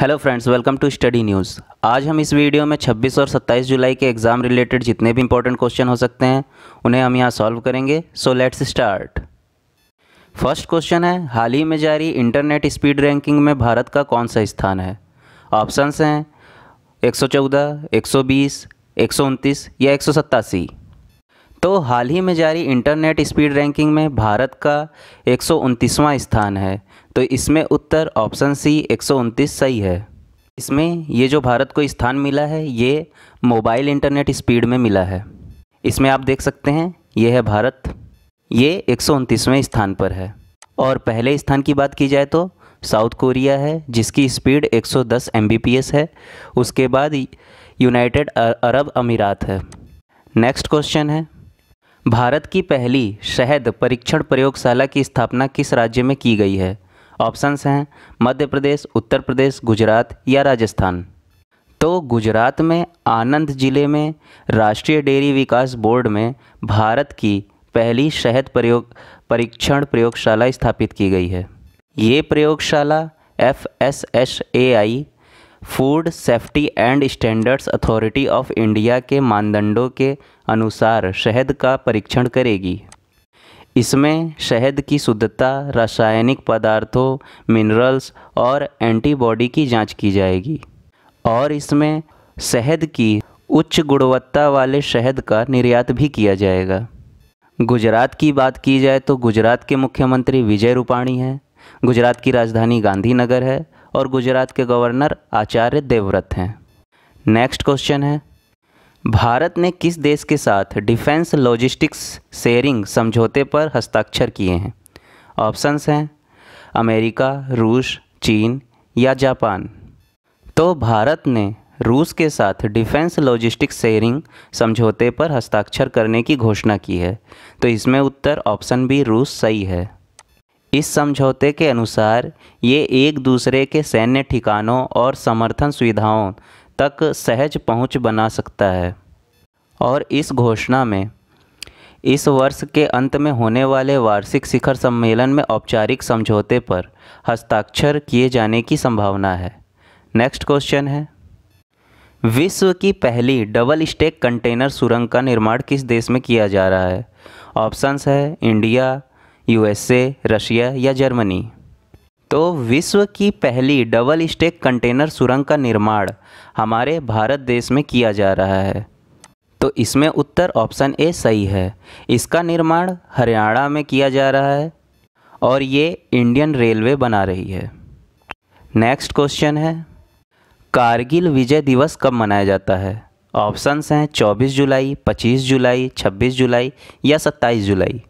hello friends welcome to study news आज हम इस वीडियो में 26 और 27 जुलाई के एग्ज़ाम रिलेटेड जितने भी इंपॉर्टेंट क्वेश्चन हो सकते हैं उन्हें हम यहाँ सॉल्व करेंगे so let's start first question है हाल ही में जारी इंटरनेट स्पीड रैंकिंग में भारत का कौन सा स्थान है ऑप्शंस हैं 114, सौ 129 या एक तो हाल ही में जारी इंटरनेट स्पीड रैंकिंग में भारत का एक स्थान है तो इसमें उत्तर ऑप्शन सी एक सही है इसमें ये जो भारत को स्थान मिला है ये मोबाइल इंटरनेट स्पीड में मिला है इसमें आप देख सकते हैं ये है भारत ये एक स्थान पर है और पहले स्थान की बात की जाए तो साउथ कोरिया है जिसकी स्पीड 110 सौ है उसके बाद यूनाइटेड अरब अमीरात है नेक्स्ट क्वेश्चन है भारत की पहली शहद परीक्षण प्रयोगशाला की स्थापना किस राज्य में की गई है ऑप्शंस हैं मध्य प्रदेश उत्तर प्रदेश गुजरात या राजस्थान तो गुजरात में आनंद ज़िले में राष्ट्रीय डेयरी विकास बोर्ड में भारत की पहली शहद प्रयोग परीक्षण प्रयोगशाला स्थापित की गई है ये प्रयोगशाला F S S A I Food Safety and Standards Authority of India के मानदंडों के अनुसार शहद का परीक्षण करेगी इसमें शहद की शुद्धता रासायनिक पदार्थों मिनरल्स और एंटीबॉडी की जांच की जाएगी और इसमें शहद की उच्च गुणवत्ता वाले शहद का निर्यात भी किया जाएगा गुजरात की बात की जाए तो गुजरात के मुख्यमंत्री विजय रूपाणी हैं गुजरात की राजधानी गांधीनगर है और गुजरात के गवर्नर आचार्य देवव्रत हैं नेक्स्ट क्वेश्चन है भारत ने किस देश के साथ डिफेंस लॉजिस्टिक्स शेयरिंग समझौते पर हस्ताक्षर किए हैं ऑप्शंस हैं अमेरिका रूस चीन या जापान तो भारत ने रूस के साथ डिफेंस लॉजिस्टिक शेयरिंग समझौते पर हस्ताक्षर करने की घोषणा की है तो इसमें उत्तर ऑप्शन बी रूस सही है इस समझौते के अनुसार ये एक दूसरे के सैन्य ठिकानों और समर्थन सुविधाओं तक सहज पहुंच बना सकता है और इस घोषणा में इस वर्ष के अंत में होने वाले वार्षिक शिखर सम्मेलन में औपचारिक समझौते पर हस्ताक्षर किए जाने की संभावना है नेक्स्ट क्वेश्चन है विश्व की पहली डबल स्टेक कंटेनर सुरंग का निर्माण किस देश में किया जा रहा है ऑप्शंस है इंडिया यूएसए रशिया या जर्मनी तो विश्व की पहली डबल स्टेक कंटेनर सुरंग का निर्माण हमारे भारत देश में किया जा रहा है तो इसमें उत्तर ऑप्शन ए सही है इसका निर्माण हरियाणा में किया जा रहा है और ये इंडियन रेलवे बना रही है नेक्स्ट क्वेश्चन है कारगिल विजय दिवस कब मनाया जाता है ऑप्शंस हैं 24 जुलाई 25 जुलाई 26 जुलाई या 27 जुलाई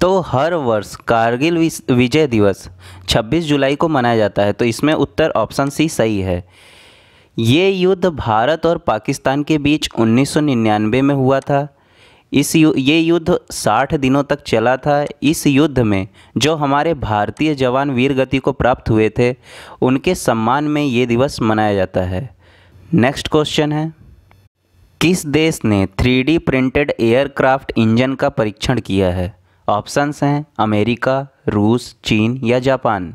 तो हर वर्ष कारगिल विजय दिवस 26 जुलाई को मनाया जाता है तो इसमें उत्तर ऑप्शन सी सही है ये युद्ध भारत और पाकिस्तान के बीच 1999 में हुआ था इस यु, ये युद्ध 60 दिनों तक चला था इस युद्ध में जो हमारे भारतीय जवान वीर गति को प्राप्त हुए थे उनके सम्मान में ये दिवस मनाया जाता है नेक्स्ट क्वेश्चन है किस देश ने 3D प्रिंटेड एयरक्राफ्ट इंजन का परीक्षण किया है ऑप्शंस हैं अमेरिका रूस चीन या जापान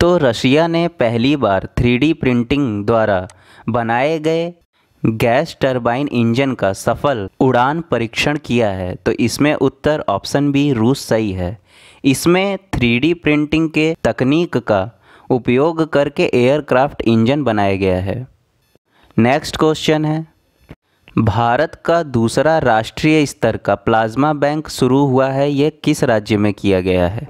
तो रशिया ने पहली बार थ्री प्रिंटिंग द्वारा बनाए गए गैस टरबाइन इंजन का सफल उड़ान परीक्षण किया है तो इसमें उत्तर ऑप्शन बी रूस सही है इसमें थ्री प्रिंटिंग के तकनीक का उपयोग करके एयरक्राफ्ट इंजन बनाया गया है नेक्स्ट क्वेश्चन है भारत का दूसरा राष्ट्रीय स्तर का प्लाज्मा बैंक शुरू हुआ है यह किस राज्य में किया गया है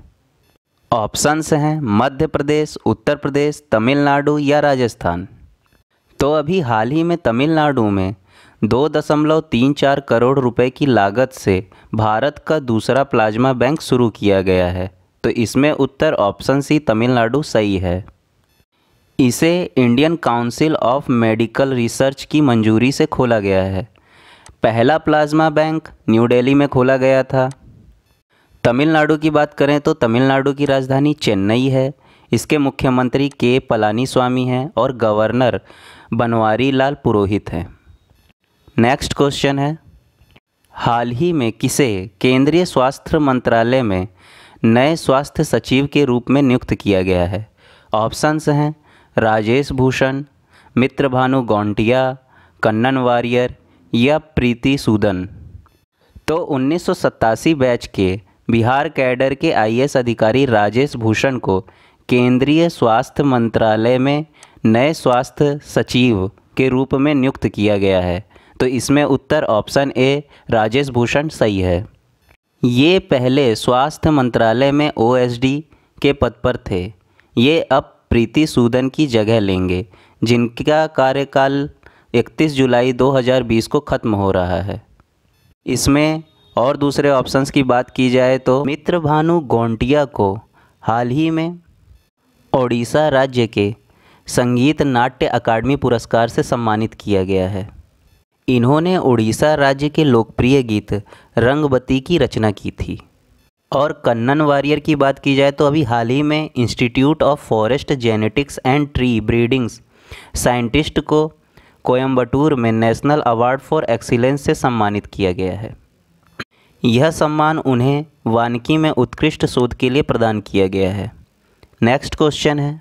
ऑप्शंस हैं मध्य प्रदेश उत्तर प्रदेश तमिलनाडु या राजस्थान तो अभी हाल ही में तमिलनाडु में दो दशमलव तीन चार करोड़ रुपए की लागत से भारत का दूसरा प्लाज्मा बैंक शुरू किया गया है तो इसमें उत्तर ऑप्शन सी तमिलनाडु सही है इसे Indian Council of Medical Research की मंजूरी से खोला गया है पहला प्लाज्मा बैंक न्यू दिल्ली में खोला गया था तमिलनाडु की बात करें तो तमिलनाडु की राजधानी चेन्नई है इसके मुख्यमंत्री के पलानी स्वामी हैं और गवर्नर बनवारी लाल पुरोहित हैं नेक्स्ट क्वेश्चन है हाल ही में किसे केंद्रीय स्वास्थ्य मंत्रालय में नए स्वास्थ्य सचिव के रूप में नियुक्त किया गया है ऑप्शंस हैं राजेश भूषण मित्र भानु गौंटिया कन्नन वारियर या प्रीति सूदन तो उन्नीस बैच के बिहार कैडर के आईएएस अधिकारी राजेश भूषण को केंद्रीय स्वास्थ्य मंत्रालय में नए स्वास्थ्य सचिव के रूप में नियुक्त किया गया है तो इसमें उत्तर ऑप्शन ए राजेश भूषण सही है ये पहले स्वास्थ्य मंत्रालय में ओएसडी के पद पर थे ये अब प्रीति सूदन की जगह लेंगे जिनका कार्यकाल 31 जुलाई 2020 को ख़त्म हो रहा है इसमें और दूसरे ऑप्शंस की बात की जाए तो मित्र भानु गोंटिया को हाल ही में ओडिशा राज्य के संगीत नाट्य अकादमी पुरस्कार से सम्मानित किया गया है इन्होंने उड़ीसा राज्य के लोकप्रिय गीत रंगबती की रचना की थी और कन्नन वारियर की बात की जाए तो अभी हाल ही में Institute of Forest Genetics and Tree Breedings scientist को कोयम्बटूर में नेशनल अवार्ड फॉर एक्सीलेंस से सम्मानित किया गया है यह सम्मान उन्हें वानकी में उत्कृष्ट शोध के लिए प्रदान किया गया है नेक्स्ट क्वेश्चन है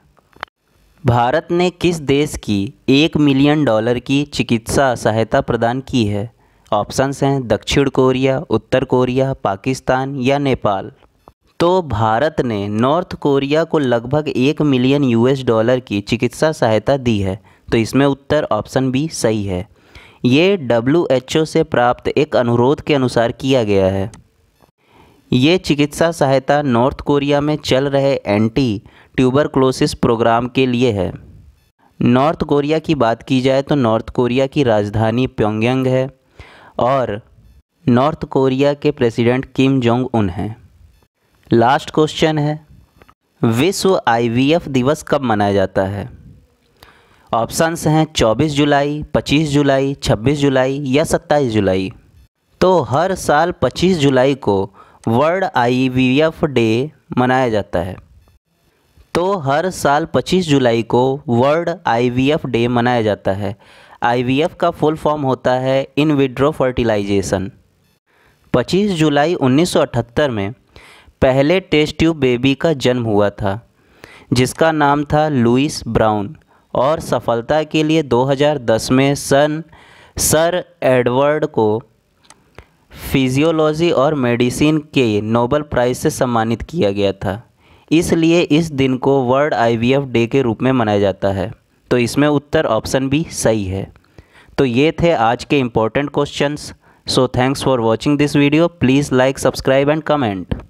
भारत ने किस देश की एक मिलियन डॉलर की चिकित्सा सहायता प्रदान की है ऑप्शंस हैं दक्षिण कोरिया उत्तर कोरिया पाकिस्तान या नेपाल तो भारत ने नॉर्थ कोरिया को लगभग एक मिलियन यूएस डॉलर की चिकित्सा सहायता दी है तो इसमें उत्तर ऑप्शन बी सही है ये डब्ल्यू से प्राप्त एक अनुरोध के अनुसार किया गया है ये चिकित्सा सहायता नॉर्थ कोरिया में चल रहे एंटी ट्यूबरक्लोसिस प्रोग्राम के लिए है नॉर्थ कोरिया की बात की जाए तो नॉर्थ कोरिया की राजधानी प्योंगयांग है और नॉर्थ कोरिया के प्रेसिडेंट किम जोंग उन हैं लास्ट क्वेश्चन है विश्व आईवीएफ दिवस कब मनाया जाता है ऑप्शंस हैं 24 जुलाई 25 जुलाई 26 जुलाई या 27 जुलाई तो हर साल 25 जुलाई को वर्ल्ड आईवीएफ डे मनाया जाता है तो हर साल 25 जुलाई को वर्ल्ड आईवीएफ डे मनाया जाता है आई का फुल फॉर्म होता है इन विड्रो फर्टिलाइजेशन 25 जुलाई 1978 में पहले टेस्ट ट्यूब बेबी का जन्म हुआ था जिसका नाम था लुइस ब्राउन और सफलता के लिए 2010 में सन सर एडवर्ड को फिजियोलॉजी और मेडिसिन के नोबल प्राइज़ से सम्मानित किया गया था इसलिए इस दिन को वर्ल्ड आईवीएफ डे के रूप में मनाया जाता है तो इसमें उत्तर ऑप्शन बी सही है तो ये थे आज के important questions so thanks for watching this video please like subscribe and comment